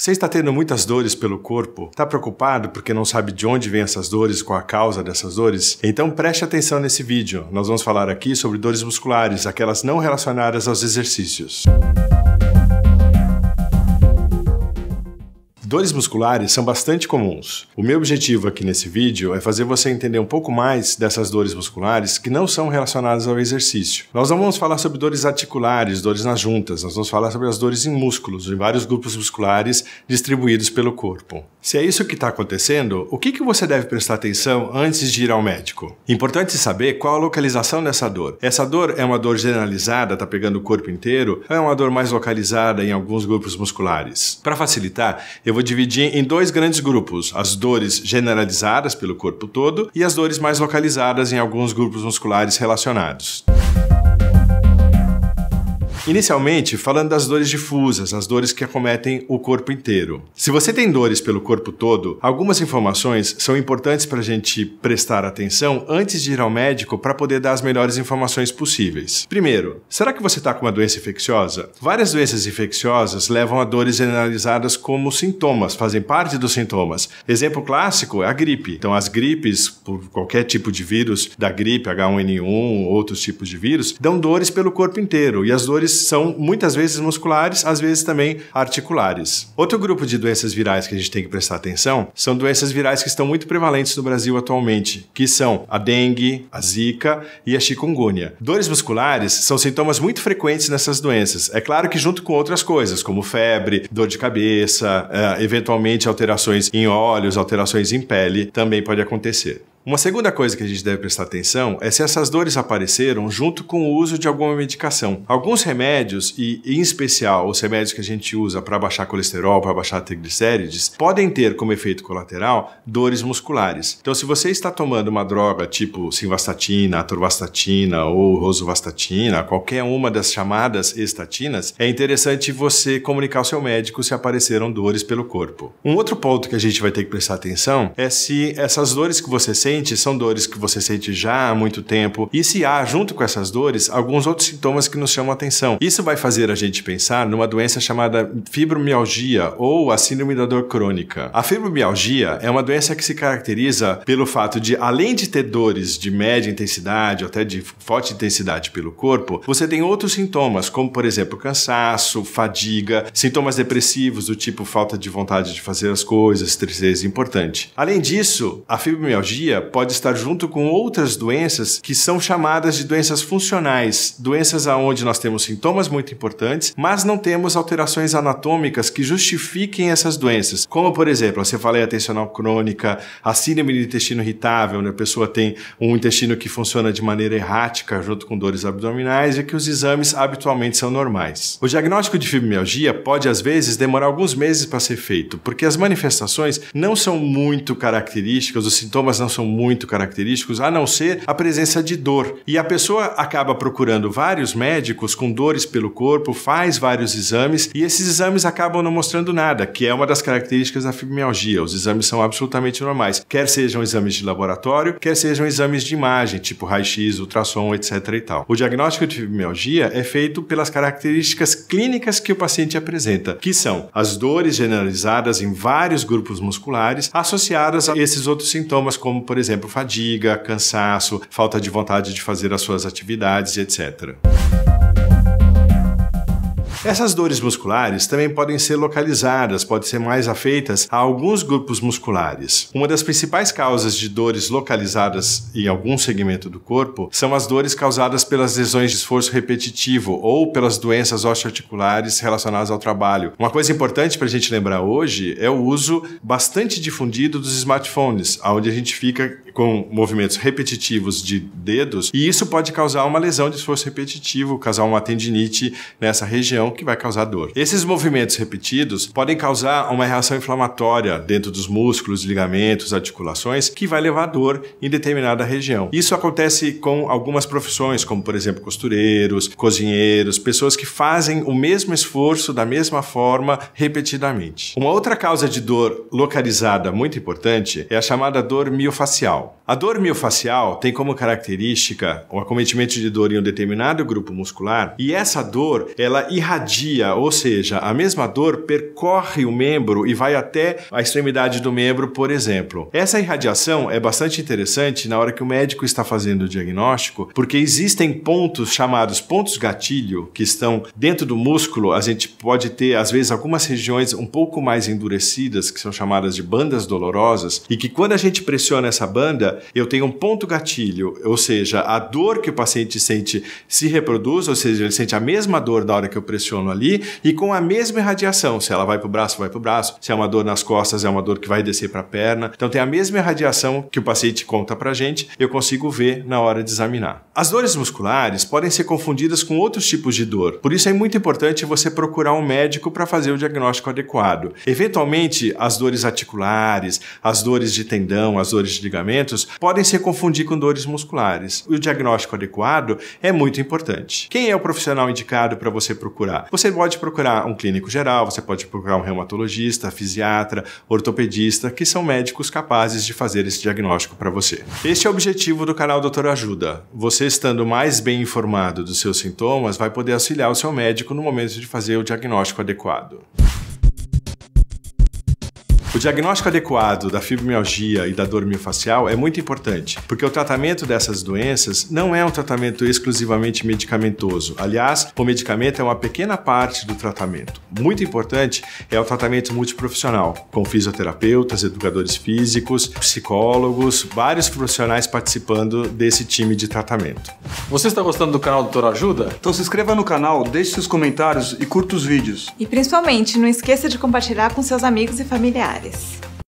Você está tendo muitas dores pelo corpo? Está preocupado porque não sabe de onde vêm essas dores, qual a causa dessas dores? Então preste atenção nesse vídeo. Nós vamos falar aqui sobre dores musculares, aquelas não relacionadas aos exercícios. Música Dores musculares são bastante comuns. O meu objetivo aqui nesse vídeo é fazer você entender um pouco mais dessas dores musculares que não são relacionadas ao exercício. Nós não vamos falar sobre dores articulares, dores nas juntas, nós vamos falar sobre as dores em músculos, em vários grupos musculares distribuídos pelo corpo. Se é isso que está acontecendo, o que, que você deve prestar atenção antes de ir ao médico? Importante saber qual a localização dessa dor. Essa dor é uma dor generalizada, está pegando o corpo inteiro, ou é uma dor mais localizada em alguns grupos musculares? Para facilitar, eu vou vou dividir em dois grandes grupos: as dores generalizadas pelo corpo todo e as dores mais localizadas em alguns grupos musculares relacionados. Inicialmente, falando das dores difusas, as dores que acometem o corpo inteiro. Se você tem dores pelo corpo todo, algumas informações são importantes para a gente prestar atenção antes de ir ao médico para poder dar as melhores informações possíveis. Primeiro, será que você está com uma doença infecciosa? Várias doenças infecciosas levam a dores generalizadas como sintomas, fazem parte dos sintomas. Exemplo clássico é a gripe. Então, as gripes, por qualquer tipo de vírus, da gripe, H1N1, outros tipos de vírus, dão dores pelo corpo inteiro e as dores são muitas vezes musculares, às vezes também articulares. Outro grupo de doenças virais que a gente tem que prestar atenção são doenças virais que estão muito prevalentes no Brasil atualmente, que são a dengue, a zika e a chikungunya. Dores musculares são sintomas muito frequentes nessas doenças. É claro que junto com outras coisas, como febre, dor de cabeça, eh, eventualmente alterações em olhos, alterações em pele, também pode acontecer. Uma segunda coisa que a gente deve prestar atenção é se essas dores apareceram junto com o uso de alguma medicação. Alguns remédios, e em especial os remédios que a gente usa para baixar colesterol, para baixar triglicérides, podem ter como efeito colateral dores musculares. Então, se você está tomando uma droga tipo simvastatina, atorvastatina ou rosuvastatina, qualquer uma das chamadas estatinas, é interessante você comunicar ao seu médico se apareceram dores pelo corpo. Um outro ponto que a gente vai ter que prestar atenção é se essas dores que você sente sente são dores que você sente já há muito tempo, e se há, junto com essas dores, alguns outros sintomas que nos chamam a atenção. Isso vai fazer a gente pensar numa doença chamada fibromialgia ou a síndrome da dor crônica. A fibromialgia é uma doença que se caracteriza pelo fato de, além de ter dores de média intensidade, até de forte intensidade pelo corpo, você tem outros sintomas, como, por exemplo, cansaço, fadiga, sintomas depressivos do tipo falta de vontade de fazer as coisas, tristeza importante. Além disso, a fibromialgia pode estar junto com outras doenças que são chamadas de doenças funcionais, doenças aonde nós temos sintomas muito importantes, mas não temos alterações anatômicas que justifiquem essas doenças, como por exemplo a cefaleia tensional crônica, a síndrome do intestino irritável, onde a pessoa tem um intestino que funciona de maneira errática junto com dores abdominais e que os exames habitualmente são normais. O diagnóstico de fibromialgia pode às vezes demorar alguns meses para ser feito, porque as manifestações não são muito características, os sintomas não são muito característicos, a não ser a presença de dor. E a pessoa acaba procurando vários médicos com dores pelo corpo, faz vários exames e esses exames acabam não mostrando nada, que é uma das características da fibromialgia. Os exames são absolutamente normais, quer sejam exames de laboratório, quer sejam exames de imagem, tipo raio-x, ultrassom, etc e tal. O diagnóstico de fibromialgia é feito pelas características clínicas que o paciente apresenta, que são as dores generalizadas em vários grupos musculares associadas a esses outros sintomas, como por exemplo, fadiga, cansaço, falta de vontade de fazer as suas atividades, etc. Essas dores musculares também podem ser localizadas, podem ser mais afeitas a alguns grupos musculares. Uma das principais causas de dores localizadas em algum segmento do corpo são as dores causadas pelas lesões de esforço repetitivo ou pelas doenças osteoarticulares relacionadas ao trabalho. Uma coisa importante para a gente lembrar hoje é o uso bastante difundido dos smartphones, onde a gente fica com movimentos repetitivos de dedos, e isso pode causar uma lesão de esforço repetitivo, causar uma tendinite nessa região que vai causar dor. Esses movimentos repetidos podem causar uma reação inflamatória dentro dos músculos, ligamentos, articulações, que vai levar dor em determinada região. Isso acontece com algumas profissões, como por exemplo costureiros, cozinheiros, pessoas que fazem o mesmo esforço da mesma forma repetidamente. Uma outra causa de dor localizada muito importante é a chamada dor miofacial. A dor miofacial tem como característica o acometimento de dor em um determinado grupo muscular e essa dor ela irradia, ou seja, a mesma dor percorre o membro e vai até a extremidade do membro, por exemplo. Essa irradiação é bastante interessante na hora que o médico está fazendo o diagnóstico, porque existem pontos chamados pontos gatilho que estão dentro do músculo. A gente pode ter às vezes algumas regiões um pouco mais endurecidas que são chamadas de bandas dolorosas e que quando a gente pressiona essa banda eu tenho um ponto gatilho, ou seja, a dor que o paciente sente se reproduz, ou seja, ele sente a mesma dor da hora que eu pressiono ali e com a mesma irradiação. Se ela vai para o braço, vai para o braço. Se é uma dor nas costas, é uma dor que vai descer para a perna. Então tem a mesma irradiação que o paciente conta para a gente, eu consigo ver na hora de examinar. As dores musculares podem ser confundidas com outros tipos de dor. Por isso é muito importante você procurar um médico para fazer o diagnóstico adequado. Eventualmente, as dores articulares, as dores de tendão, as dores de ligamento, movimentos podem se confundir com dores musculares. O diagnóstico adequado é muito importante. Quem é o profissional indicado para você procurar? Você pode procurar um clínico geral, você pode procurar um reumatologista, fisiatra, ortopedista, que são médicos capazes de fazer esse diagnóstico para você. Este é o objetivo do canal Doutor Ajuda. Você estando mais bem informado dos seus sintomas, vai poder auxiliar o seu médico no momento de fazer o diagnóstico adequado diagnóstico adequado da fibromialgia e da dor miofascial é muito importante, porque o tratamento dessas doenças não é um tratamento exclusivamente medicamentoso. Aliás, o medicamento é uma pequena parte do tratamento. Muito importante é o tratamento multiprofissional, com fisioterapeutas, educadores físicos, psicólogos, vários profissionais participando desse time de tratamento. Você está gostando do canal Doutor Ajuda? Então se inscreva no canal, deixe seus comentários e curta os vídeos. E principalmente, não esqueça de compartilhar com seus amigos e familiares. ¡Gracias!